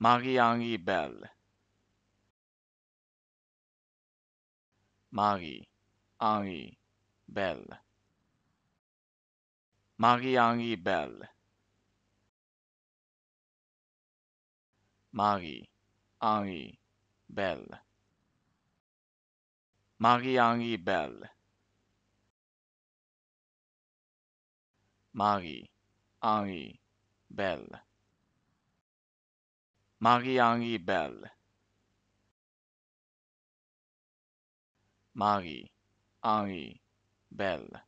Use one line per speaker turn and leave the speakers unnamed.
Marie-Henri Bell. Marie-Henri Bell. Marie-Henri Bell. Marie-Henri Bell. Marie-Henri Bell. Marie-Henri Bell. Marie-Henri Belle Marie-Henri Belle